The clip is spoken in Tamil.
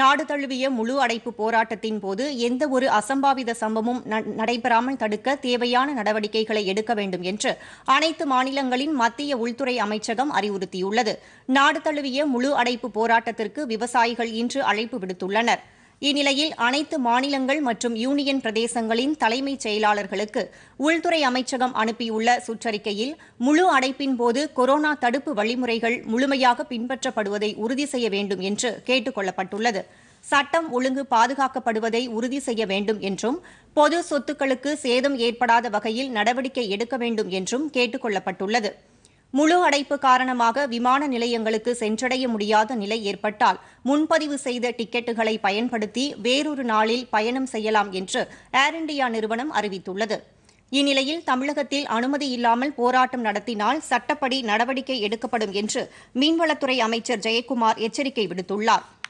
நாடு தழுவிய முழு அடைப்பு போராட்டத்தின் போது எந்த ஒரு அசம்பாவித சம்பவமும் நடைபெறாமல் தடுக்க தேவையான நடவடிக்கைகளை எடுக்க வேண்டும் என்று அனைத்து மாநிலங்களின் மத்திய உள்துறை அமைச்சகம் அறிவுறுத்தியுள்ளது நாடு தழுவிய முழு அடைப்பு போராட்டத்திற்கு விவசாயிகள் இன்று அழைப்பு விடுத்துள்ளனா் இந்நிலையில் அனைத்து மாநிலங்கள் மற்றும் யூனியன் பிரதேசங்களின் தலைமைச் செயலாளர்களுக்கு உள்துறை அமைச்சகம் அனுப்பியுள்ள சுற்றறிக்கையில் முழு அடைப்பின் போது கொரோனா தடுப்பு வழிமுறைகள் முழுமையாக பின்பற்றப்படுவதை உறுதி செய்ய வேண்டும் என்று கேட்டுக் கொள்ளப்பட்டுள்ளது சட்டம் ஒழுங்கு பாதுகாக்கப்படுவதை உறுதி செய்ய வேண்டும் என்றும் பொது சொத்துக்களுக்கு சேதம் ஏற்படாத வகையில் நடவடிக்கை எடுக்க வேண்டும் என்றும் கேட்டுக் கொள்ளப்பட்டுள்ளது முழு அடைப்பு காரணமாக விமான நிலையங்களுக்கு சென்றடைய முடியாத நிலை ஏற்பட்டால் முன்பதிவு செய்த டிக்கெட்டுகளை பயன்படுத்தி வேறொரு நாளில் பயணம் செய்யலாம் என்று ஏர் இண்டியா நிறுவனம் அறிவித்துள்ளது இந்நிலையில் தமிழகத்தில் அனுமதி இல்லாமல் போராட்டம் நடத்தினால் சட்டப்படி நடவடிக்கை எடுக்கப்படும் என்று மீன்வளத்துறை அமைச்சர் ஜெயக்குமார் எச்சரிக்கை விடுத்துள்ளாா்